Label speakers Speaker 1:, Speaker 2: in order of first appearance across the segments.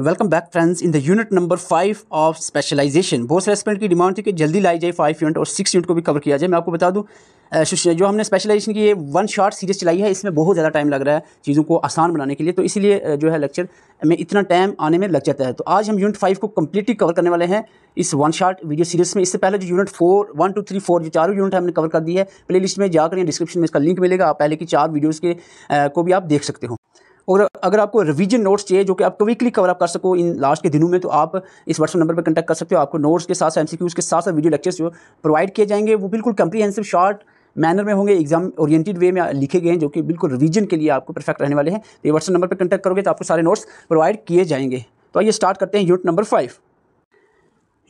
Speaker 1: welcome back friends in the unit number five of specialization बहुत सारे student की demand थी कि जल्दी लाई जाए फाइव यूनिट और सिक्स यूनिट को भी कवर किया जाए मैं आपको बता दूं जो हमने स्पेशलाइजेशन की ये वन शॉट सीरीज चलाई है इसमें बहुत ज़्यादा टाइम लग रहा है चीज़ों को आसान बनाने के लिए तो इसलिए जो है लेक्चर में इतना टाइम आने में लग जाता है तो आज हम यूनिट फाइव को कम्प्लीटली कवर करने वाले हैं इस वन शॉट वीडियो सीरीज में इससे पहले जो unit four one two three four जो चारों यूनिट हमने कवर कर दी है प्ले लिस्ट में जाकर या डिस्क्रिप्शन में इसका लिंक मिलेगा आप पहले की चार वीडियोज़ के को भी आप देख सकते हो और अगर आपको रिवीजन नोट्स चाहिए जो कि आप क्विकली कवर आप कर सको इन लास्ट के दिनों में तो आप इस व्हाट्सअप नंबर पर कॉन्टैक्ट कर सकते हो आपको नोट्स के साथ एम के साथ साथ वीडियो लेक्चर्स जो प्रोवाइड किए जाएंगे वो बिल्कुल कंप्रीहेंसिव शॉर्ट मैनर में होंगे एग्जाम ओरिएंटेड वे में लिखे गए हैं जो कि बिल्कुल रिवीजन के लिए आपको परफेक्ट रहने वाले हैं तो ये व्हाट्सअप नंबर पर कॉन्टैक्ट करोगे तो आपको सारे नोट्स प्रोवाइड किए जाएंगे तो आइए स्टार्ट करते हैं unit number five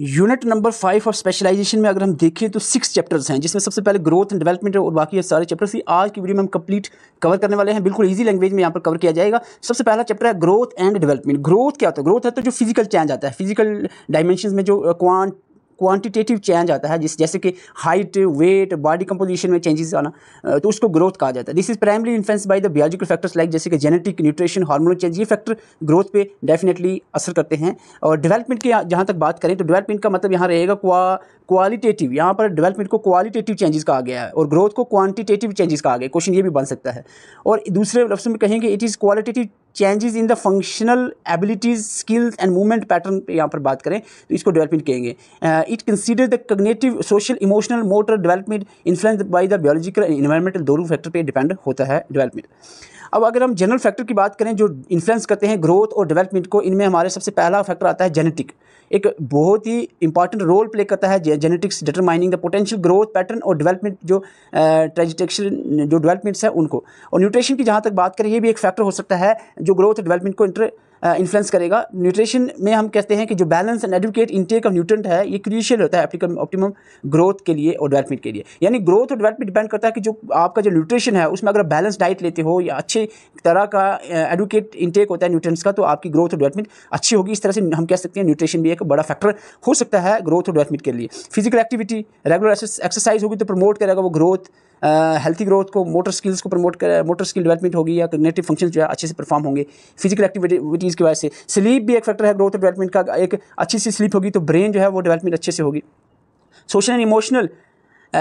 Speaker 1: unit number five of specialization में अगर हम देखें तो सिक्स चैप्टर्स हैं जिसमें सबसे पहले ग्रोथ एंड डेवलपमेंट और बाकी सारे चैप्टर्स ही आज की वीडियो में हम कंप्लीट कवर करने वाले हैं बिल्कुल इजी लैंग्वेज में यहाँ पर कवर किया जाएगा सबसे पहला चैप्टर है ग्रोथ एंड डेवलपमेंट ग्रोथ क्या होता है ग्रोथ है तो जो फिजिकल चेंज आता है फिजिकल डायमेंशन में जो क्वांट क्वांटिटेटिव चेंज आता है जिस जैसे कि हाइट वेट बॉडी कंपोजिशन में चेंजेस आना तो उसको ग्रोथ कहा जाता है this is primary influence by the biological factors like जैसे कि जेनेटिक न्यूट्रिशन हार्मोनल चेंज ये फैक्टर ग्रोथ पे डेफिनेटली असर करते हैं और डेवलपमेंट की जहाँ तक बात करें तो डेवलपमेंट का मतलब यहाँ रहेगा क्वालिटेटिव यहाँ पर डेवलपमेंट को क्वालिटेटिव चेंजेस कहा गया है और ग्रोथ को क्वान्टिटेटिव चेंजेस कहा गया क्वेश्चन ये भी बन सकता है और दूसरे लफ्स में कहेंगे it is qualitative changes in the functional abilities skills and movement pattern यहाँ पर बात करें तो इसको डेवलपमेंट कहेंगे it consider the cognitive social emotional motor development influence by the biological and environmental दोनों फैक्टर पर डिपेंड होता है डेवलपमेंट अब अगर हम जनरल फैक्टर की बात करें जो इन्फ्लुएंस करते हैं ग्रोथ और डेवलपमेंट को इनमें हमारे सबसे पहला फैक्टर आता है जेनेटिक एक बहुत ही इंपॉर्टेंट रोल प्ले करता है genetics determining the potential growth pattern और डेवलपमेंट जो ट्रेजिटेक्शन जो डेवलपमेंट्स हैं उनको और न्यूट्रिशन की जहाँ तक बात करें ये भी एक फैक्टर हो सकता है जो ग्रोथ डेवलपमेंट को इंटर इन्फ्लुएंस करेगा न्यूट्रिशन में हम कहते हैं कि जो balance and adequate intake of nutrient है ये क्रिशियल होता है एप्लीकम ऑप्टिमम ग्रोथ के लिए और डेवलपमेंट के लिए यानी ग्रोथ और डेवलपमेंट डिपेंड करता है कि जो आपका जो न्यूट्रिशन है उसमें अगर बैलेंस डाइट लेते हो या अच्छे तरह का एडुकेट इनटेक होता है न्यूट्रेंट्स का तो आपकी ग्रोथ और डेवलपमेंट अच्छी होगी इस तरह से हम कह सकते हैं न्यूट्रिशन भी एक बड़ा फैक्टर हो सकता है ग्रोथ और डेवलपमेंट के लिए फिजिकल एक्टिविटी रेगुलर एक्सरसाइज होगी तो प्रमोट करेगा वो ग्रोथ हेल्थी ग्रोथ को मोटर स्किल्स को प्रमोट कर मोटर स्किल डेवलपमेंट होगी या कग्नेटिव फंक्शन जो है अच्छे से परफॉर्म होंगे फिजिकल एक्टिविटीज़ की वजह से स्लीप भी एक फैक्टर है ग्रोथ और डेवलपमेंट का एक अच्छी सी स्लीप होगी तो ब्रेन जो है वो डेवलपमेंट अच्छे से होगी social and emotional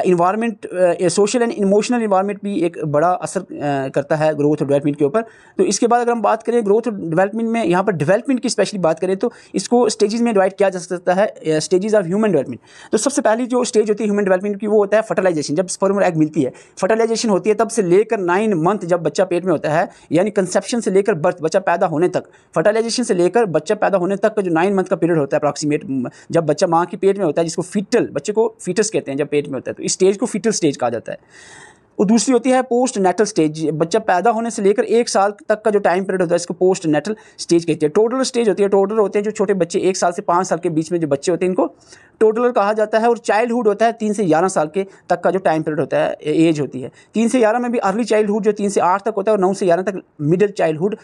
Speaker 1: environment social and emotional environment भी एक बड़ा असर uh, करता है ग्रोथ और डेवलपमेंट के ऊपर तो इसके बाद अगर हम बात करें ग्रोथ और डेवलपमेंट में यहाँ पर डेवलपमेंट की स्पेशली बात करें तो इसको स्टेजेस में डिवाइड किया जा सकता है स्टेजेस ऑफ ह्यूमन डेवलपमेंट तो सबसे पहली जो स्टेज होती है ह्यूमन डेवलपमेंट की वो होता है फर्टिलाइजेशन जब स्पर्म एग मिलती है फर्टिलाइजेशन होती है तब से लेकर नाइन मंथ जब बच्चा पेट में होता है यानी कंसेप्शन से लेकर बर्थ बच्चा पैदा होने तक फर्टिलाइजेशन से लेकर बच्चा पैदा होने तक का जो नाइन मंथ का पीरियड होता है अप्रॉक्सीमेट जब बच्चा माँ के पेट में होता है जिसको फीटल बच्चे को फीटस कहते हैं जब पेट में होता है तो इस स्टेज को फिटल स्टेज कहा जाता है और दूसरी होती है पोस्ट नेटल स्टेज बच्चा पैदा होने से लेकर एक साल तक का जो टाइम पीरियड होता है इसको पोस्ट नेटल स्टेज कहते हैं टोटल स्टेज होती है टोटल होते हैं जो छोटे बच्चे एक साल से पाँच साल के बीच में जो बच्चे होते हैं इनको टोटल कहा जाता है और चाइल्डहुड होता है तीन से ग्यारह साल के तक का जो टाइम पीरियड होता है एज होती है तीन से ग्यारह में भी अर्ली चाइल्डहुड जो तीन से आठ तक होता है और नौ से ग्यारह तक मिडिल चाइल्डहुड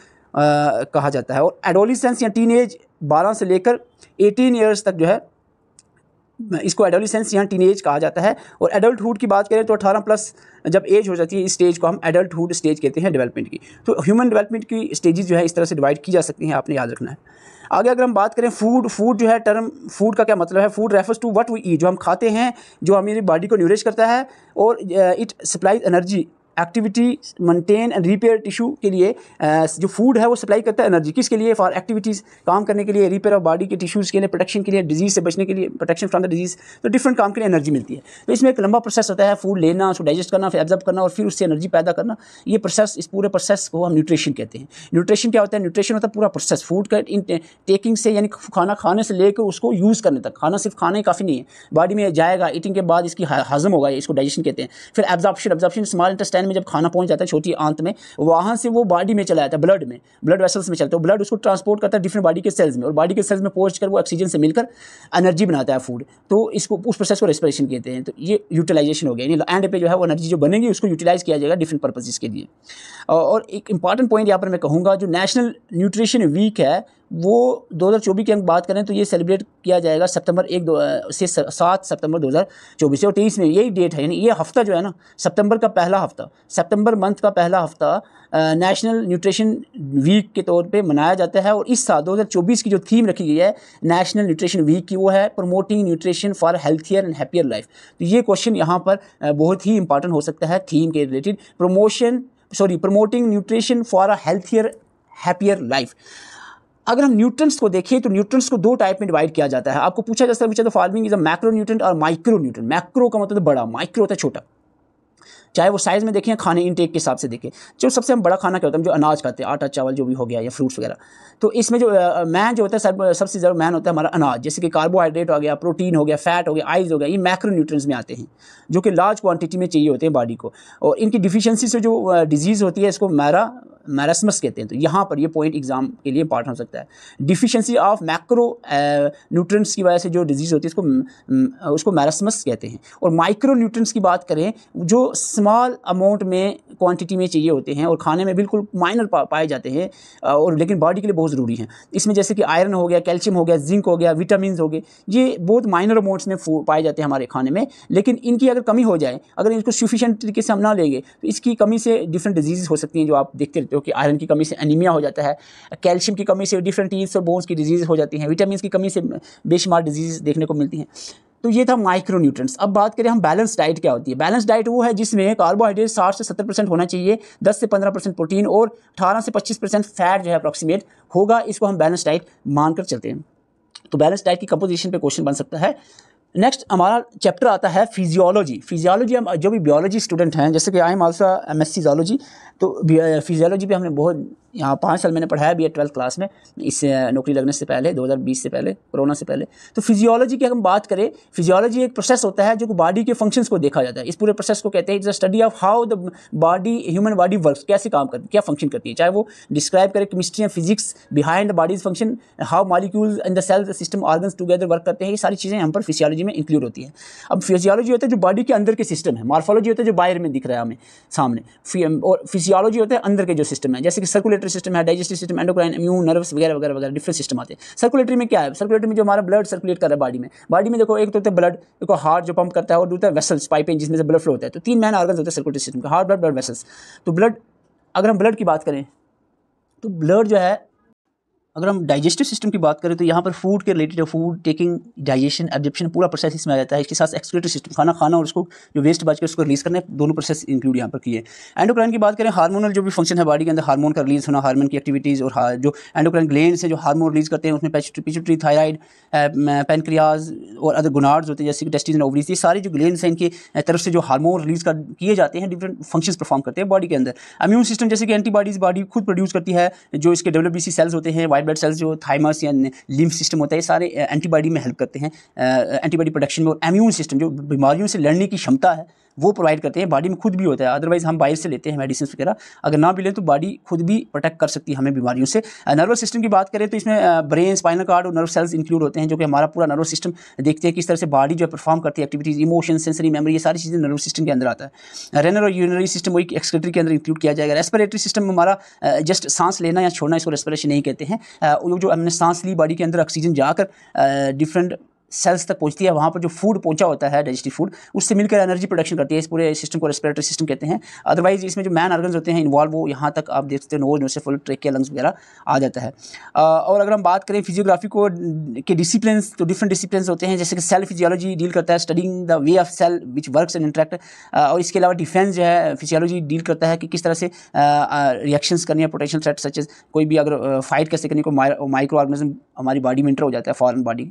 Speaker 1: कहा जाता है और एडोलिसेंस या टीन एज बारह से लेकर एटीन ईयर्स तक जो है इसको एडोलिसेंस यहाँ टीनेज कहा जाता है और एडल्टहुड की बात करें तो 18 प्लस जब एज हो जाती है इस स्टेज को हम एडल्टहुड स्टेज कहते हैं डेवलपमेंट की तो ह्यूमन डेवलपमेंट की स्टेजेस जो है इस तरह से डिवाइड की जा सकती हैं आपने याद रखना है आगे अगर हम बात करें फूड फूड जो है टर्म फूड का क्या मतलब है food refers to what we eat जो हम खाते हैं जो हमारी बॉडी को न्यूरिश करता है और it supplies energy activity maintain and repair tissue के लिए जो फूड है वो सप्लाई करता है एनर्जी किसके लिए फॉर एक्टिविटीज़ काम करने के लिए रिपेयर ऑफ बॉडी के टिश्यूज़ के लिए प्रोटेक्शन के लिए डिजीज़ से बचने के लिए प्रोटेक्शन फ्रॉम द डिजीज़ तो डिफरेंट काम के लिए एनर्जी मिलती है तो इसमें एक लंबा प्रोसेस होता है फूड लेना उसको डाइजेस्ट करना फिर एब्जॉर्ब करना और फिर उससे एनर्जी पैदा करना ये प्रोसेस इस पूरे प्रोसेस को हम न्यूट्रिशन कहते हैं न्यूट्रिशन क्या होता है न्यूट्रिशन होता है पूरा प्रोसेस फूड का इन टेकिंग से यानी खाना खाने से लेकर उसको यूज़ करने तक खाना सिर्फ खाना ही काफ़ी नहीं है बॉडी में जाएगा ईटिंग के बाद इसकी हजम होगा इसको डाइजेशन कहते हैं फिर absorption absorption small intestine line में जब खाना पहुंच जाता है छोटी आंत में वहाँ से वो बॉडी में चला जाता है ब्लड में ब्लड वेसल्स में चलता है ब्लड तो उसको ट्रांसपोर्ट करता है डिफरेंट बॉडी के सेल्स में और बॉडी के सेल्स में पहुँच कर वो ऑक्सीजन से मिलकर एनर्जी बनाता है फूड तो इसको उस प्रोसेस को रेस्पिरेशन कहते हैं तो ये यूटिलाइजेशन हो गया यानी एंड पे जो है वो एनर्जी जो बनेगी उसको यूटिलाइज़ किया जाएगा डिफरेंट पर्पजेज़ के लिए और एक इंपॉर्टेंट पॉइंट यहाँ पर मैं कहूँगा जो नेशनल न्यूट्रिशन वीक है वो 2024 की हम बात करें तो ये सेलिब्रेट किया जाएगा सितंबर एक दो से सात सितंबर 2024 से और तेईस में यही डेट है यानी ये हफ्ता जो है ना सितंबर का पहला हफ्ता सितंबर मंथ का पहला हफ्ता नेशनल न्यूट्रिशन वीक के तौर पे मनाया जाता है और इस साल 2024 की जो थीम रखी गई है नेशनल न्यूट्रिशन वीक की वो है promoting nutrition for healthier and happier life तो ये क्वेश्चन यहाँ पर बहुत ही इंपॉर्टेंट हो सकता है थीम के related promotion sorry promoting nutrition for a healthier happier life अगर हम न्यूट्रंस को देखें तो न्यूट्रंस को दो टाइप में डिवाइड किया जाता है आपको पूछा जा सकता है तो farming is a macro nutrient और माइक्रो न्यूट्रेंट मैक्रो का मतलब बड़ा माइक्रो होता है छोटा चाहे वो साइज़ में देखें खाने इनटेक के हिसाब से देखें जो सबसे हम बड़ा खाना क्या होता है जो अनाज खाते हैं आटा चावल जो भी हो गया या फ्रूट्स वगैरह तो इसमें जो मैन जो होता है सब सबसे ज़्यादा मैन होता है हमारा अनाज जैसे कि कार्बोहाइड्रेट हो गया प्रोटीन हो गया फैट हो गया आइज हो गया ये माइक्रो न्यूट्रंस में आते हैं जो कि लार्ज क्वान्टिटी में चाहिए होते हैं बॉडी को और इनकी डिफिशेंसी से जो डिजीज़ होती है इसको मैरा मैरासमस कहते हैं तो यहाँ पर ये पॉइंट एग्जाम के लिए पार्ट हो सकता है डिफिशेंसी ऑफ मैक्रो न्यूट्रंट्स की वजह से जो डिजीज़ होती है इसको उसको मैरासमस कहते हैं और माइक्रो न्यूट्रंट्स की बात करें जो स्मॉल अमाउंट में क्वांटिटी में चाहिए होते हैं और खाने में बिल्कुल माइनर पा, पाए जाते हैं और लेकिन बॉडी के लिए बहुत ज़रूरी हैं इसमें जैसे कि आयरन हो गया कैल्शियम हो गया जिंक हो गया विटामिन हो गए ये बहुत माइनर अमाउंट्स में पाए जाते हैं हमारे खाने में लेकिन इनकी अगर कमी हो जाए अगर इनको सफिशेंट तरीके से हम ना लेंगे तो इसकी कमी से डिफरेंट डिजीज़ हो सकती हैं जो आप देखते रहते हो कि आयरन की कमी से एनीमिया हो जाता है कैल्शियम की कमी से डिफरेंट ईट्स और बोन्स की डिजीज़ हो जाती हैं विटामिन की कमी से बेशुमार डिजीज़ देखने को मिलती हैं तो ये था माइक्रो न्यूट्रंट्स अब बात करें हम बैलेंस डाइट क्या होती है बैलेंस डाइट वो है जिसमें कार्बोहाइड्रेट साठ से सत्तर परसेंट होना चाहिए दस से पंद्रह परसेंट प्रोटीन और अठारह से पच्चीस परसेंट फैट जो है अप्रॉक्सीमेट होगा इसको हम बैलेंस डाइट मानकर चलते हैं तो बैलेंस डाइट की कंपोजिशन पर क्वेश्चन बन सकता है नेक्स्ट हमारा चैप्टर आता है फिजियोलॉजी फिजियोलॉजी हम जो भी बायोलॉजी स्टूडेंट हैं जैसे कि I am also M S C zoology तो फिजियोलॉजी पे हमने बहुत यहाँ पाँच साल मैंने पढ़ाया भी है ट्वेल्थ क्लास में इस नौकरी लगने से पहले 2020 से पहले कोरोना से पहले तो फिजियोलॉजी की अगर हम बात करें फिजियोलॉजी एक प्रोसेस होता है जो बॉडी के फंक्शंस को देखा जाता है इस पूरे प्रोसेस को कहते हैं it's a study of how the body human body work कैसे काम करती है क्या फंक्शन करती है चाहे वो डिस्क्राइब करें chemistry and physics behind bodies function how molecule in the cell system organs together work करते हैं ये सारी चीज़ें हम पर फिजियोलॉजी में इंक्लूड होती है अब फिजियोलॉजी होता है जो बॉडी के अंदर के सिस्टम है मार्फोलॉजी होता है जो बाहर में दिख रहा है हमें सामने और फिजियोलॉजी होता है अंदर के जो सिस्टम है जैसे कि सर्कुलेट सर्कुलेटरी सिस्टम है digestive system endocrine immune nervous वगैरह वगैरह वगैरह डिफरेंट सिस्टम आते हैं सर्कुलेटरी में क्या है सर्कुलेटरी में जो हमारा ब्लड सर्कुलेट कर रहा है बॉडी में बॉडी में देखो एक तो होता है ब्लड देखो हार्ट जो पंप करता है और दूसरा वेसल्स पाइपें जिसमें से ब्लड फ्लो होता है तो तीन मैन ऑर्गन होते हैं सर्कुलेटरी सिस्टम का हार्ट ब्लड ब्लड वेसल्स तो ब्लड अगर हम ब्लड की बात करें तो ब्लड जो है अगर हम डाइजेस्टिव सिस्टम की बात करें तो यहाँ पर फूड के related food taking digestion absorption पूरा प्रोसेस इसमें आ जाता है इसके साथ एक्सक्रेटरी सिस्टम खाना खाना और उसको जो वेस्ट बच कर उसको रिलीज करने दोनों प्रोसेस इंक्लूड यहाँ पर किए एंडोक्राइन की बात करें हार्मोनल जो भी फंक्शन है बॉडी के अंदर हार्मोन का रिलीज होना हार्मोन की एक्टिविटीज़ और जो एंडोक्राइन ग्लैंड है जो हार्मोन रिलीज करते हैं उसमें पिचुटरी थायराइड पेनक्रियाज और अदर गुनार्ड्स होते हैं जैसे कि टेस्टिस एंड ओवरीज ये सारे जो ग्लैंड हैं इनकी तरफ से जो हार्मोन रिलीज कर किए जाते हैं डिफरेंट फंक्शन परफॉर्म करते हैं बॉडी के अंदर इम्यून सिस्टम जैसे कि एंटीबॉडीज़ बॉडी खुद प्रोड्यूस करती है जो इसके डब्ल्यू सेल्स होते हैं वाइट वाइट ब्लड सेल्स जो थाइमस या लिम्फ सिस्टम होता है ये सारे एंटीबॉडी eh, में हेल्प करते हैं एंटीबॉडी eh, प्रोडक्शन में और इम्यून सिस्टम जो बीमारियों से लड़ने की क्षमता है वो प्रोवाइड करते हैं बॉडी में खुद भी होता है अदरवाइज़ हम बाहर से लेते हैं मेडिसिन वगैरह अगर ना भी लें तो बॉडी खुद भी प्रोटेक्ट कर सकती है हमें बीमारियों से नर्वस सिस्टम की बात करें तो इसमें ब्रेन स्पाइनल कार्ड और नर्व सेल्स इंक्लूड होते हैं जो कि हमारा पूरा नर्वस सिस्टम देखते हैं किस तरह से बॉडी जो है परफॉर्म करती है एक्टिविटीज़ इमोशन सेंसरी मेमरी ये सारी चीज़ें नर्वस सिस्टम के अंदर आता है रेनर और यूनरी सिस्टम वही एक्सक्रेटरी के अंदर इंक्लूड किया जाएगा रेस्परेटरी सिस्टम हमारा जस्ट सांस लेना या छोड़ना इसको रेस्परेशन नहीं कहते हैं जो हमने सांस ली बॉडी के अंदर ऑक्सीजन जाकर डिफरेंट सेल्स तक पहुंचती है वहाँ पर जो फूड पहुंचा होता है डाइजेस्टिव फूड उससे मिलकर एनर्जी प्रोडक्शन करती है इस पूरे सिस्टम को रेस्पिरेटरी सिस्टम कहते हैं अदरवाइज इसमें जो मैन ऑर्गन्स होते हैं इन्वॉल्व वो यहाँ तक आप देख सकते हैं नोज नोसे फुल ट्रेक के लंग्स वगैरह आ जाता है और अगर हम बात करें फिजियोग्राफी को के डिसिप्लिन तो डिफरेंट डिसिप्लिन होते हैं जैसे कि सेल फिजियोलॉजी डील करता है studying the way of cell which work and interact और इसके अलावा डिफेंस जो है फिजियोलॉजी डील करता है कि किस तरह से रिएक्शंस करनी है पोटेंशियल थ्रेट सचेज कोई भी अगर फाइट कैसे करनी को माइक्रो ऑर्गेनिज्म हमारी बॉडी में इंटर हो जाता है फॉरन बॉडी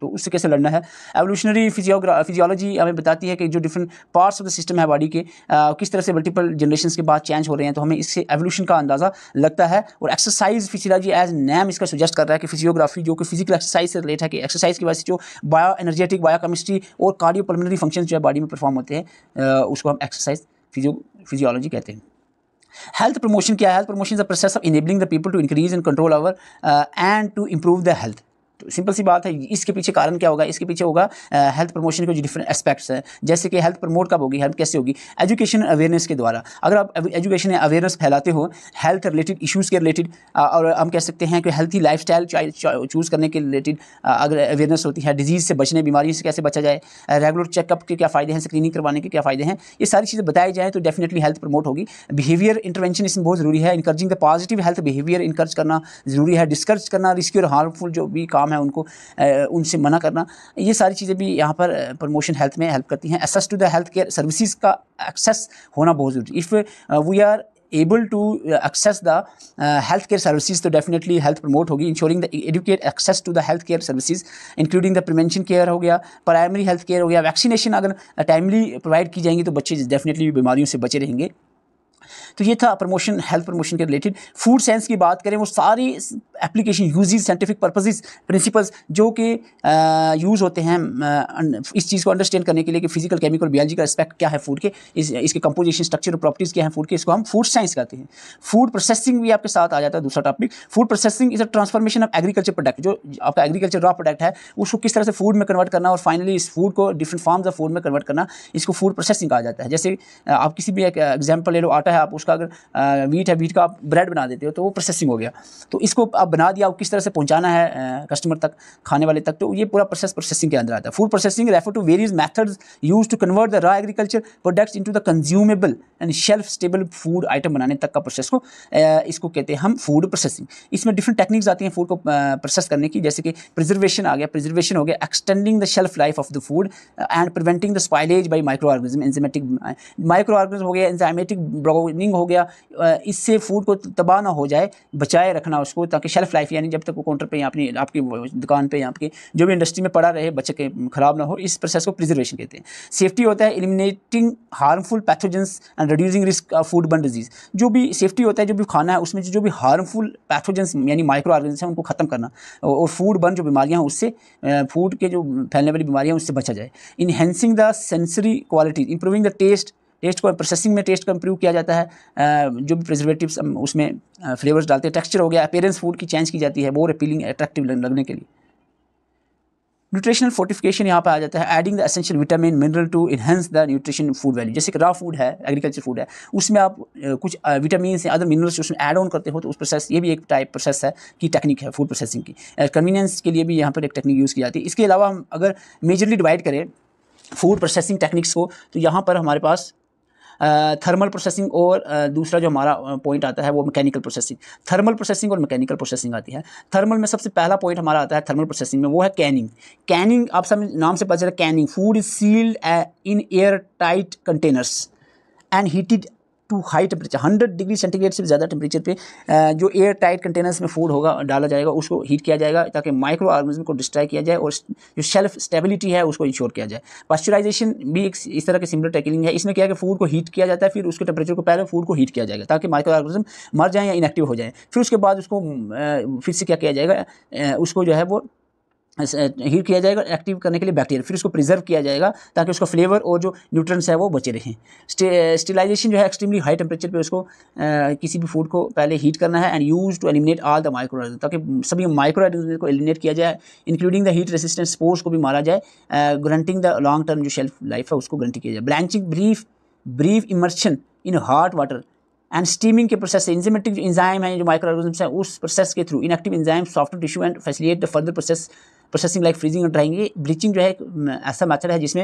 Speaker 1: तो उससे से लड़ना है एवोल्यूशनरी फिजियोलॉजी हमें बताती है कि जो different parts of the system है बॉडी के आ, किस तरह से मल्टीपल जनरेशन के बाद चेंज हो रहे हैं तो हमें इससे एवोल्यूशन का अंदाज़ा लगता है और एक्सरसाइज फिजियोलॉजी एज नैम इसका सजेस्ट कर रहा है कि फिजियोग्राफी जो कि फिजिकल एक्सरसाइज से रिलेट है कि एक्सरसाइज की वजह से जो बायो एनर्जेटिक बायो केमिस्ट्री और कार्डियो फंक्शन जो है बॉडी में परफॉर्म होते हैं उसको हम एक्सरसाइज फिजियो फिजियोलॉजी कहते हैं हेल्थ प्रमोशन क्या है health promotion is process of enabling the people to increase and control over and to improve the health तो सिंपल सी बात है इसके पीछे कारण क्या होगा इसके पीछे होगा हेल्थ प्रमोशन के जो डिफरेंट एस्पेक्ट्स हैं जैसे कि हेल्थ प्रमोट कब होगी हेल्थ कैसे होगी एजुकेशन अवेयरनेस के द्वारा अगर आप एजुकेशन अवेयरनेस फैलाते हो हेल्थ रिलेटेड इशूज़ के रिलेटेड और हम कह सकते हैं कि हेल्थी लाइफ स्टाइल चूज़ करने के रिलेटेड अगर अवेयरनेस होती है डिजीज़ से बचने बीमारी से कैसे बचा जाए रेगुलर चेकअप के क्या फ़ायदे हैं स्क्रीनिंग करवाने के क्या फ़ायदे हैं ये सारी चीज़ें बताई जाए तो डेफिनेटली हेल्थ प्रमोट होगी बिहेवियर इंटरवेंशन इसमें बहुत ज़रूरी है encouraging the positive health behaviour encourage करना ज़रूरी है डिस्कर्ज करना रिस्की और हार्मफुल जो भी काम काम है उनको उनसे मना करना ये सारी चीज़ें भी यहाँ पर प्रमोशन हेल्थ में हेल्प करती हैं access to the health care services का एक्सेस होना बहुत ज़रूरी if we are able to access the uh, healthcare services तो definitely health promote होगी ensuring the educate access to the healthcare services including the prevention care हो गया primary health care हो गया वैक्सीनेशन अगर टाइमली प्रोवाइड की जाएंगी तो बच्चे डेफिनेटली बीमारियों से बचे रहेंगे तो ये था प्रमोशन हेल्थ प्रमोशन के रिलेटेड फूड साइंस की बात करें वो सारी application uses scientific purposes principles जो कि यूज़ होते हैं इस चीज़ को अंडरस्टैंड करने के लिए कि फिजिकल केमिकल बियोलॉजी का एस्पेक्ट क्या है फूड के इस इसके कंपोजिशन स्ट्रक्चर और प्रॉपर्टीज़ क्या है फूड के इसको हम फूड साइंस कहते हैं फूड प्रोसेसिंग भी आपके साथ आ जाता है दूसरा topic food processing is a transformation of agriculture product जो आपका एग्रीकल्चर रॉ प्रोडक्ट है उसको किस तरह से फूड में कन्वर्ट करना और फाइनली इस फूड को डिफरेंट फॉर्म्स ऑफ फूड में कन्वर्ट करना इसको फूड प्रोसेसिंग कहा जाता है जैसे आप किसी भी एक एग्जाम्पल ले लो आटा है आप उसका अगर वीट है वीट का आप ब्रेड बना देते हो तो वो प्रोसेसिंग हो गया तो इसको आप बना दिया किस तरह से पहुंचाना है कस्टमर तक खाने वाले तक तो ये पूरा प्रोसेस प्रोसेसिंग के अंदर आता है food processing refer to various methods use to convert the raw agriculture products into the consumable and shelf stable food item बनाने तक का प्रोसेस को इसको कहते हैं हम फूड प्रोसेसिंग इसमें डिफरेंट टेक्निक्स आती हैं फूड को प्रोसेस करने की जैसे कि प्रिजर्वेशन आ गया प्रिजर्वेशन हो गया extending the shelf life of the food and preventing the spoilage by micro organism enzymatic micro organism हो गया एंजाइमेटिक ब्राउनिंग हो गया इससे फूड को तबाह ना हो जाए बचाए रखना उसको ताकि सेल्फ लाइफ यानी जब तक वो काउंटर पर अपनी आपकी दुकान पर या आपकी जो भी इंडस्ट्री में पड़ा रहे बच्चे के खराब ना हो इस प्रोसेस को प्रिजर्वेशन कहते हैं सेफ्टी होता है eliminating harmful pathogens and reducing risk of food borne disease जो भी सेफ्टी होता है जो भी खाना है उसमें जो भी हार्मफुल पैथोजेंस यानी माइक्रो ऑर्गेजेंस है उनको ख़त्म करना और फूड बर्न जो बीमारियाँ हैं उससे फूड के जो फैलने वाली बीमारियाँ हैं उससे बचा जाए enhancing the sensory quality improving the taste taste को प्रोसेसिंग में टेस्ट को इम्प्रूव किया जाता है जो भी प्रिजर्वेटिव उसमें फ्लेवर्स डालते हैं टेक्सचर हो गया अपेरेंस फूड की चेंज की जाती है मोर अपीलिंग अट्रैक्टिव लगने के लिए न्यूट्रिशनल फोर्टिफिकेशन यहाँ पर आ जाता है adding the essential vitamin mineral to enhance the nutrition food value जैसे कि रॉ फूड है एग्रीकल्चर फूड है उसमें आप कुछ विटामिन या अदर मिनरल्स उसमें एड ऑन करते हो तो उस प्रोसेस ये भी एक टाइप प्रोसेस है की टेक्निक है फूड प्रोसेसिंग की कन्वीनियंस के लिए भी यहाँ पर एक टेक्निक यूज़ की जाती है इसके अलावा हम अगर मेजरली डिवाइड करें फूड प्रोसेसिंग टेक्निक्स को तो यहाँ पर हमारे पास थर्मल प्रोसेसिंग और दूसरा जो हमारा पॉइंट आता है वो मैकेनिकल प्रोसेसिंग थर्मल प्रोसेसिंग और मैकेनिकल प्रोसेसिंग आती है थर्मल में सबसे पहला पॉइंट हमारा आता है थर्मल प्रोसेसिंग में वो है कैनिंग कैनिंग आप सब नाम से पता चला canning food is sealed in air tight containers and heated to high temperature hundred degree centigrade से ज़्यादा टेम्परेचर पे जो एयर टाइट कंटेनर्स में फूड होगा डाला जाएगा उसको हीट किया जाएगा ताकि माइक्रो ऑर्गेनिज्म को डिस्ट्रॉय किया जाए और जो शेल्फ स्टेबिलिटी है उसको इंश्योर किया जाए पास्चराइजेशन भी एक इस तरह की सिमिलर टेक्निक है इसमें क्या है कि फूड को हीट किया जाता है फिर उसके टेम्परेचर को पहले फूड को हीट किया जाएगा ताकि माइक्रो ऑर्गेनिज्म मर जाए या इनएक्टिव हो जाए फिर उसके बाद उसको फिर से क्या किया जाएगा उसको जो है वो हीट किया जाएगा एक्टिव करने के लिए बैक्टीरिया फिर उसको प्रिजर्व किया जाएगा ताकि उसका फ्लेवर और जो न्यूट्रंस है वो बचे रहें स्टिलाइजेशन जो है एक्सट्रीमली हाई टेम्परेचर पे उसको आ, किसी भी फूड को पहले हीट करना है and use to eliminate all the micro ताकि सभी माइक्रो ऑर्गेनिज्म को एलिमिनेट किया जाए including the heat resistance spores को भी मारा जाए ग्रंटिंग द लॉन्ग टर्म जो शेल्फ लाइफ है उसको ग्रंटी किया जाए blanching brief brief immersion in hot water and steaming के प्रोसेस से इंजेमेटिक जो इंजाइम है जो माइक्रो ऑर्गेजम्स है उस प्रोसेस के through inactive enzyme soft tissue and facilitate the further process processing like freezing and drying bleaching जो है एक ऐसा मैथड है जिसमें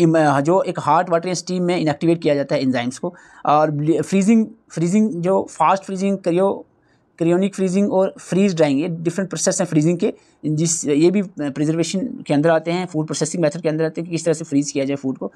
Speaker 1: हाँ, जो एक हार्ड वाटर स्टीम में इनएक्टिवेट किया जाता है एंजाइम्स को और फ्रीजिंग फ्रीजिंग जो fast freezing cryo cryogenic freezing और फ्रीज ड्राइंग ये डिफरेंट प्रोसेस हैं फ्रीजिंग के जिस ये भी प्रिजर्वेशन के अंदर आते हैं फूड प्रोसेसिंग मेथड के अंदर आते हैं कि किस तरह से फ्रीज़ किया जाए फूड को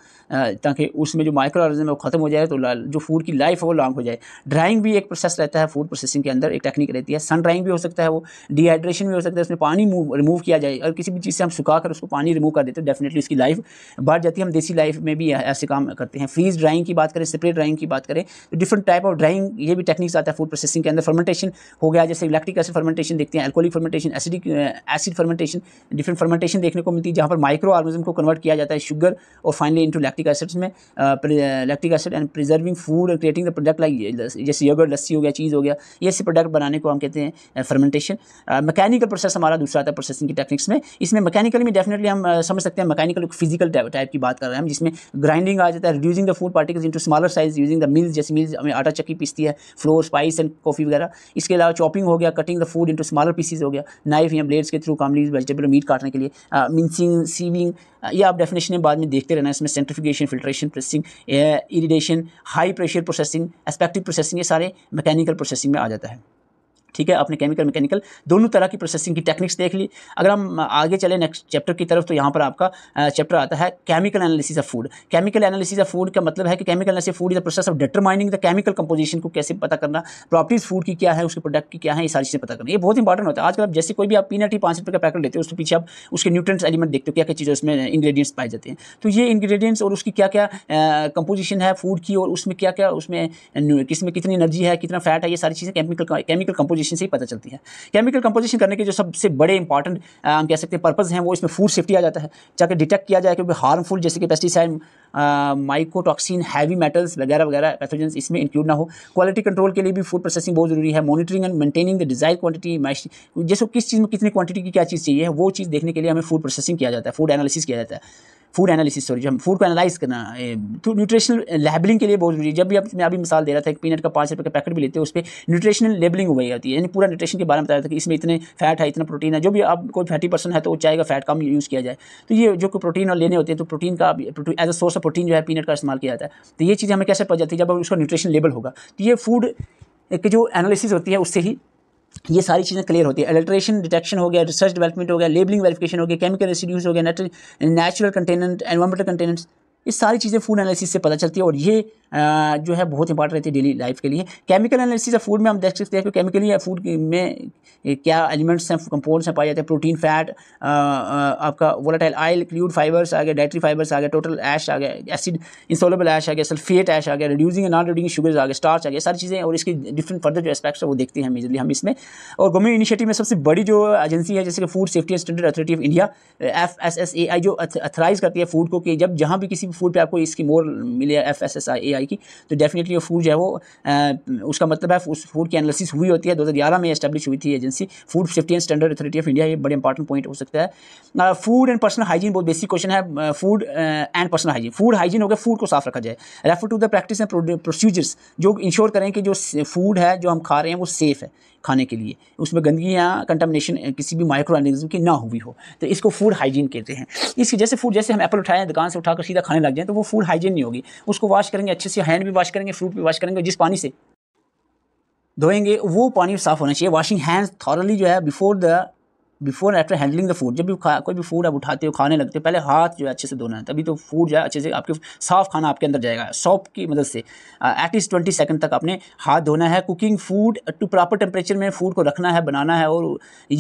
Speaker 1: ताकि उसमें जो माइक्रो ऑर्गेनिज्म है वो ख़त्म हो जाए तो जो फूड की लाइफ है वो लॉन्ग हो जाए ड्राइंग भी एक प्रोसेस रहता है फूड प्रोसेसिंग के अंदर एक टेक्निक रहती है सन ड्राइंग भी हो सकता है वो डिहाइड्रेशन भी हो सकता है उसमें पानी रिमूव किया जाए और किसी भी चीज़ से हम सुखा कर उसको पानी रिमूव कर देते हैं डेफिनेटली उसकी लाइफ बढ़ जाती है हम देसी लाइफ में भी ऐसे काम करते हैं फ्रीज ड्राइंग की बात करें सेपरेट ड्राइंग की बात करें तो डिफरेंट टाइप ऑफ ड्राइंग ये भी टेक्निक्स आता है फूड प्रोसेसिंग के अंदर फर्मेंटेशन हो गया जैसे इलेक्ट्रिक एसिड फर्मेंटेशन देखते हैं alcoholic fermentation acidic acid fermentation different fermentation देखने को मिलती है जहाँ पर माइक्रो ऑर्गेजम को कन्वर्ट किया जाता है शुगर और फाइनली इंटू लैक्टिक एसिड्स में lactic acid and preserving food and creating the product like जैसे योगर लस्सी हो गया चीज़ हो गया ये ऐसे प्रोडक्ट बनाने को हम कहते हैं फर्मेंटेशन मैकेनिकल प्रोसेस हमारा दूसरा आता है प्रोसेसिंग की टेक्निक्स में इसमें मैकेनिकल में डेफिनेटली हम समझ सकते हैं मैकेनिकल फिजिकल टाइप की बात कर रहे हैं हम जिसमें ग्राइंडिंग आ जाता है reducing the food particles into smaller size using the mills जैसे मिल्स हमें आटा चक्की पीसती है फ्लोर स्पाइस एंड कॉफ़ी वगैरह इसके अलावा चॉपिंग हो गया cutting the food into smaller pieces हो गया नाइफ या ब्लेड्स के थ्रू कामली वेजिटेबल मीट काटने के लिए मिनसिंग uh, सीविंग uh, ये आप डेफिनेशन बाद में देखते रहना इसमें centrifugation filtration processing irradiation high pressure processing aseptic processing ये सारे मैकेनिकल प्रोसेसिंग में आ जाता है ठीक है आपने केमिकल मैकेनिकल दोनों तरह की प्रोसेसिंग की टेक्निक्स देख ली अगर हम आगे चले नेक्स्ट चैप्टर की तरफ तो यहाँ पर आपका चैप्टर आता है chemical analysis of food chemical analysis of food का मतलब है कि chemical analysis food is the process of determining the chemical composition को कैसे पता करना प्रॉपर्टीज फूड की क्या है उसके प्रोडक्ट की क्या है ये सारी चीज़ें पता करना ये बहुत इंपॉर्टेंट होता है आजकल आप जैसे कोई भी आप पीनट ही पाँच रुपये का पैकेट लेते हैं उसके पीछे आप उसके न्यूट्रेंट्स एलिमेंट देखते हो क्या क्या चीज़ें उसमें इंग्रेडिएंट्स पाए जाते हैं तो ये इंग्रेडिएंट्स और उसकी क्या क्या कंपोजिशन है फूड की और उसमें क्या क्या उसमें किस में कितनी एनर्जी है कितना फैट है ये सारी चीज़ें केमिकल केमिकल कंपोजिशन कंपोजिशन से ही पता चलती है केमिकल कंपोजिशन करने के जो सबसे बड़े इंपॉर्टेंट हम कह सकते हैं पर्पज़ हैं वो इसमें फूड सेफ्टी आ जाता है जाकर डिटेक्ट किया जाए क्योंकि हार्मफुल जैसे कि पेस्टिसाइड माइकोटॉक्सिन हैवी मेटल्स वगैरह वगैरह पैथोजेंस इसमें इंक्लूड ना हो क्वालिटी कंट्रोल के लिए भी फूड प्रोसेसिंग बहुत जरूरी है monitoring and maintaining the desire quantity जैसे किस चीज़ में कितनी क्वांटिटी की क्या चीज़ चाहिए वो चीज़ देखने के लिए हमें फूड प्रोसेसिंग किया जाता है फूड एनालिसिस किया जाता है फूड एनालिसिस सॉरी जब फूड को एनालाइज करना तो न्यूट्रिशनल लेबलिंग के लिए बहुत जरूरी है जब भी आप मैं अभी मिसाल दे रहा था एक पीनट का पाँच रुपये का पैकेट भी लेते हैं उस पर न्यूट्रिशनल लेबलिंग हुई जाती है यानी पूरा न्यूट्रिशन के बारे में बताया था कि इसमें इतने फैट है इतना प्रोटीन है जो भी आप कोई फैटी पर्सन है तो वो चाहेगा फैट कम यूज़ किया जाए तो ये जो प्रोटीन और लेने होते हैं तो प्रोटीन का as a source of protein जो है पीनट का इस्तेमाल किया जाता है तो ये चीज़ हमें कैसे पता जाती है जब उसका न्यूट्रिशन लेबल होगा तो ये फूड कि जो एनालिसिस होती है उससे ही ये सारी चीज़ें क्लियर होती है अल्ट्रेशन डिटेक्शन हो गया रिसर्च डेवलपमेंट हो गया लेबलिंग वेरिफिकेशन हो गया केमिकल रेसिड्यूज हो गया नेचुरल कंटेनेंट एनवायरमेंटल कंटेनेंट्स ये सारी चीज़ें फूड एनालिसिस से पता चलती है और ये जो है बहुत इंपॉर्टेंट रहती है डेली लाइफ के लिए केमिकल एनालिसिस ऑफ फूड में हम देख सकते हैं कि केमिकली फूड में क्या एलिमेंट्स हैं कंपाउंड्स हैं पाए जाते हैं प्रोटीन फैट आपका वोलाटाइल आयल क्लूड फाइबर्स आ गए डायट्री फाइबर्स आ गए टोटल ऐश आ गए एसिड इंसोलेबल ऐश आ गया सल्फेट ऐश आ गया रिड्यूसिंग नॉन रिड्यूसिंग शुगर्स आ गए स्टार्च आ गए सारी चीज़ें और इसके डिफरेंट फर्दर जो एस्पेक्ट्स है वो देखते हैं मेजरली हम इसमें और गवर्नमेंट इनिशिएटिव में सबसे बड़ी जो एजेंसी है जैसे कि food safety and standard authority of India F S S A I जो अथराइज करती है फूड को कि जब जहाँ भी किसी कि फूड पे आपको इसकी मोर मिले F S S I A I की तो डेफिनेटली वो फूड जो है वो आ, उसका मतलब है उस फूड की एनालिसिस हुई होती है दो हज़ार ग्यारह में स्टैब्लिश हुई थी agency food safety and standard authority of India ये बड़े इंपॉर्टेंट पॉइंट हो सकता है फूड एंड पर्सनल हाइजीन बहुत बेसिक क्वेश्चन है food and personal hygiene food hygiene हो गया फूड को साफ रखा जाए refer to the practice and procedures जो इंश्योर करें कि जो फूड है जो हम खा रहे हैं वो सेफ़ है खाने के लिए उसमें गंदगी या कंटामिनेशन किसी भी माइक्रो ऑर्गेनिज्म की ना हुई हो तो इसको फूड हाइजीन कहते हैं इसकी जैसे फूड जैसे हम एप्पल उठाएं दुकान से उठाकर सीधा खाने लग जाएँ तो वो फूड हाइजीन नहीं होगी उसको वॉश करेंगे अच्छे से हैंड भी वॉश करेंगे फ्रूट भी वॉश करेंगे जिस पानी से धोएंगे वो पानी साफ़ होना चाहिए वॉशिंग हैंड्स थॉरली जो है before the before and after handling the food जब भी कोई भी फूड आप उठाते हो खाने लगते हो पहले हाथ जो है अच्छे से धोना है तभी तो फूड जो है अच्छे से आपके साफ खाना आपके अंदर जाएगा सॉप की मदद से एटलीस्ट ट्वेंटी सेकंड तक आपने हाथ धोना है cooking food to proper temperature में फूड को रखना है बनाना है और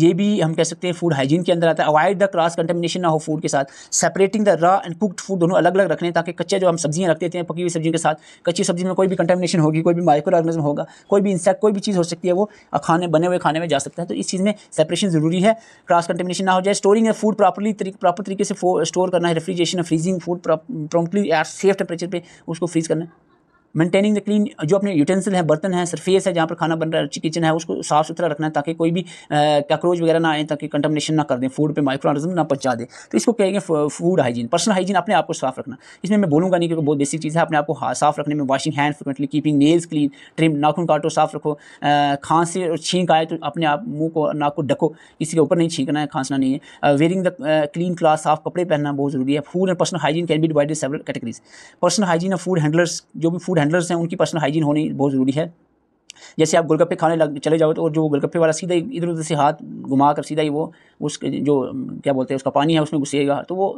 Speaker 1: ये भी हम कह सकते हैं फूड हाइजीन के अंदर आता है अवॉइड द क्रॉस कंटेमिनेशन ना हो फूड के साथ separating the raw and cooked food दोनों अलग अलग रखने ताकि कच्चे जो हम सब्जियाँ रख देते हैं पकी हुई सब्जियों के साथ कच्ची सब्जी में कोई भी कंटेमिनेशन होगी कोई भी माइक्रो ऑर्गेनिज्म होगा कोई भी इंसेक्ट कोई भी चीज़ हो सकती है वो खाने बने हुए खाने में जा सकता है तो इस चीज़ में सेपरेशन ज़रूरी है क्रॉस कंटेमिनेशन ना हो जाए स्टोरिंग है फूड प्रॉपरली प्रॉपर तरीके से स्टोर करना है refrigeration freezing food promptly at safe temperature पर उसको फ्रीज करना है मेंटेनिंग द क्लीन जो अपने यूटेंसिल हैं बर्तन हैं सरफेस है जहाँ पर खाना बन रहा है किचन है उसको साफ़ सुथरा रखना है ताकि कोई भी कॉकरोच वगैरह ना आए ताकि कंटमनेशन ना कर दें फूड पर माइक्रोनिज्म ना पहुँचा दें तो इसको कहेंगे फूड हाइजीन पर्सनल हाइजीन अपने आप को साफ रखना इसमें मैं बोलूँगा नहीं क्योंकि बहुत बेसिक चीज़ है अपने आपको साफ रखने में washing hand frequently keeping nails clean trim नाखून काटो साफ रखो खांसी और छींक आए तो अपने आप मुँह को नाक को ढको किसी के ऊपर नहीं छींकना है खांसना नहीं है वेयरिंग द क्लीन क्लास साफ कपड़े पहनना बहुत जरूरी है food and personal hygiene can be divided several categories personal hygiene of food handlers जो भी फूड हैंडलर्स हैं उनकी पर्सनल हाइजीन होनी बहुत ज़रूरी है जैसे आप गोलगप्पे खाने लग चले जाओ तो और जो गोलगप्पे वाला सीधा इधर उधर से हाथ घुमा कर सीधा ही वो उसके जो क्या बोलते हैं उसका पानी है उसमें घुसेगा तो वो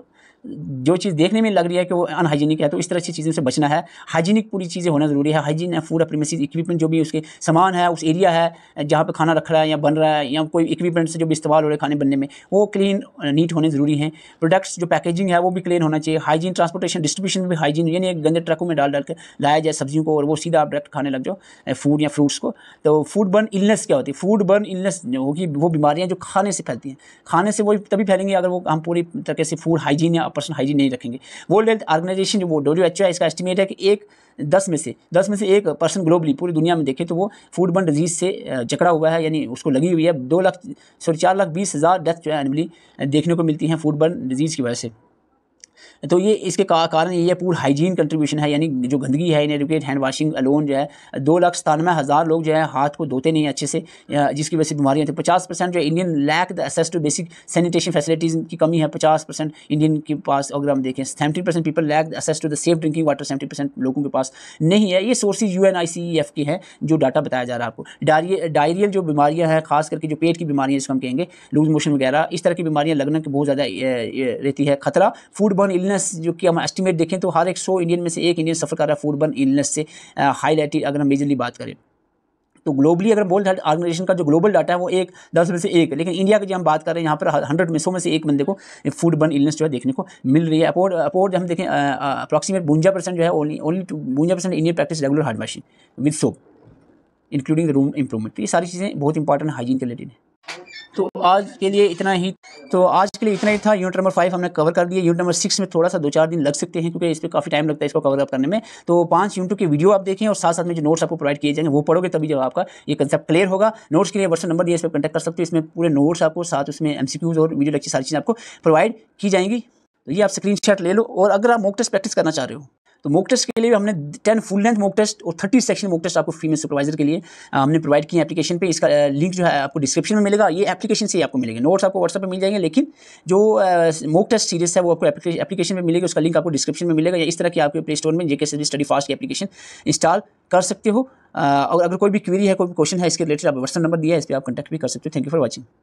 Speaker 1: जो चीज़ देखने में लग रही है कि वो अनहाइजीनिक है तो इस तरह की चीज़ों से बचना है हाइजीनिक पूरी चीज़ें होना ज़रूरी है हाइजीन है फूड अपने इक्विपमेंट जो भी उसके सामान है उस एरिया है जहाँ पर खाना रख रहा है या बन रहा है या कोई इक्विपमेंट से जो भी इस्तेमाल हो रहे खाने बनने में वो क्लीन नीट होने ज़रूरी है प्रोडक्ट्स जो पैकेजिंग है वो भी क्लीन होना चाहिए हाइजीन ट्रांसपोर्टेशन डिस्ट्रीब्यूशन भी हाइजीन यानी एक गंदे ट्रकों में डाल डाल के लाया जाए सब्जियों को और वो सीधा आप डायरेक्ट खाने लग जाओ फूड या फ्रूट्स को तो फूड बर्न इलनेस क्या होती है फूड बर्न इलनेस जो होगी वो बीमारियाँ जो खाने से फैलती हैं खाने से वो तभी फैलेंगे अगर वो हम पूरी तरीके से फूड हाइजीन या पर्सनल हाइजीन नहीं रखेंगे वर्ल्ड हेल्थ ऑर्गेनाइजेशन जो वो डब्ल्यू एच है इसका एस्टिमेट है कि एक दस में से दस में से एक पर्सन ग्लोबली पूरी दुनिया में देखें तो वो फूड बन डिजीज़ से जकड़ा हुआ है यानी उसको लगी हुई है दो लाख सॉरी चार लाख बीस हज़ार डेथ जो है एनअली देखने को मिलती हैं फूड बन डिजीज़ की वजह से तो ये इसके का, कारण ये पूरा हाइजीन कंट्रीब्यूशन है यानी जो गंदगी है inadequate hand washing alone जो है दो लाख सतानवे हज़ार लोग जो है हाथ को धोते नहीं अच्छे से जिसकी वजह से बीमारियाँ थी पचास परसेंट जो Indian lack the access to basic sanitation facilities की कमी है पचास परसेंट इंडियन के पास अगर हम देखें seventy percent people lack the access to the safe drinking water seventy percent लोगों के पास नहीं है ये sources U N I C F की है जो डाटा बताया जा रहा है आपको डायरिया डायरियल जो बीमारियाँ हैं खास करके जो पेट की बीमारियाँ जिसको हम कहेंगे लूज मोशन वगैरह इस तरह की बीमारियाँ लगने की बहुत ज़्यादा रहती है खतरा फूड फूडबर्न इलनेस जो कि हम एस्टिमेट देखें तो हर एक सौ इंडियन में से एक इंडियन सफ़र कर रहा है फूडबर्न इलनेस से हाईलाइटेड अगर हम मेजरली बात करें तो ग्लोबली अगर बोल हेल्थ ऑर्गेनाइजेशन का जो ग्लोबल डाटा है वो एक दस में से एक है लेकिन इंडिया की जब हम बात कर रहे हैं यहाँ पर हंड्रेड में सौ में से एक बंदे को फूड बर्न इलनेस जो है देखने को मिल रही है अपोर अपोर जब हम देखें अप्रॉक्सीमेट बुंजा परसेंट जो है ओनली ओनली बुंजा percent Indian practice regular hand washing with soap including the room improvement तो ये सारी चीज़ें बहुत इंपॉर्टेंट हाइजीन के रिलेटेड है तो आज के लिए इतना ही तो आज के लिए इतना ही था यूनिट नंबर फाइव हमने कवर कर दिया यूनिट नंबर सिक्स में थोड़ा सा दो चार दिन लग सकते हैं क्योंकि इस पर काफ़ी टाइम लगता है इसको कवर अप करने में तो पांच यूनिटों की वीडियो आप देखें और साथ साथ में जो नोट्स आपको प्रोवाइड किए जाएंगे वो पढ़ोगे तभी जब आपका ये कंसेप्ट क्लियर होगा नोट्स के लिए वर्ष नंबर दिए इस पर कॉन्टैक्ट कर सकते हो इसमें पूरे नोट्स आपको साथ उसमें एम और वीडियो लेक्चर सारी चीज़ें आपको प्रोवाइड की जाएंगी तो ये आप स्क्रीन ले लो और अगर आप मोक टेस्ट प्रैक्टिस करना चाह रहे हो तो मोक टेस्ट के लिए हमने ten full length mock test और थर्टी सेक्शन मोक टेस्ट आपको फ्री में सुपरवाइजर के लिए हमने प्रोवाइड किए एप्लीकेशन पे इसका लिंक जो है आपको डिस्क्रिप्शन में मिलेगा ये एप्लीकेशन से ही आपको मिलेगा नोट्स आपको व्हाट्सएप पर मिल जाएंगे लेकिन जो मोक टेस्ट सीरीज है वो आपको एप्लीकेशन में मिलेगी उसका लिंक आपको डिस्क्रिप्शन में मिलेगा या इस तरह की आपके प्ले स्टोर में जेके सी स्टडी फास्ट की एप्लीकेशन इंस्टॉल कर सकते हो और अगर कोई भी क्वेरी है कोई भी क्वेश्चन है इसके रिलेटेड आप व्हाट्सअप नंबर दिया है इस पर आप कॉन्टैक्ट भी कर सकते हो थैंक यू फॉर वॉचिंग